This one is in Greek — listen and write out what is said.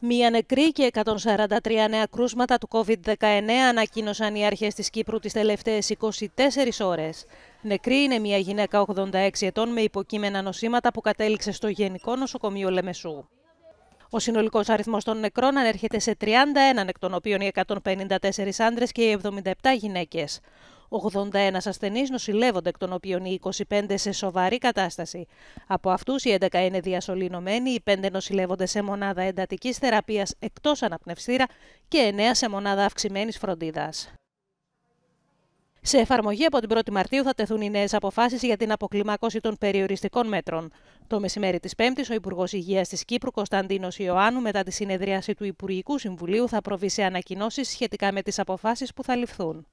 Μία νεκρή και 143 νέα κρούσματα του COVID-19 ανακοίνωσαν οι αρχές της Κύπρου τις τελευταίες 24 ώρες. Νεκρή είναι μια γυναίκα 86 ετών με υποκείμενα νοσήματα που κατέληξε στο Γενικό Νοσοκομείο Λεμεσού. Ο συνολικός αριθμός των νεκρών ανέρχεται σε 31, εκ των οποίων οι 154 άντρες και οι 77 γυναίκε. 81 ασθενείς νοσηλεύονται, εκ των οποίων οι 25 σε σοβαρή κατάσταση. Από αυτούς οι 11 είναι διασωλυνωμένοι, οι 5 νοσηλεύονται σε μονάδα εντατικής θεραπείας εκτός αναπνευστήρα και 9 σε μονάδα αυξημένης φροντίδας. Σε εφαρμογή από την 1η Μαρτίου θα τεθούν οι νέες αποφάσεις για την αποκλιμάκωση των περιοριστικών μέτρων. Το μεσημέρι της 5η ο Υπουργός Υγείας της Κύπρου, Κωνσταντίνος Ιωάννου, μετά τη συνεδρίαση του Υπουργικού Συμβουλίου, θα προβεί σε ανακοινώσεις σχετικά με τις αποφάσεις που θα ληφθούν.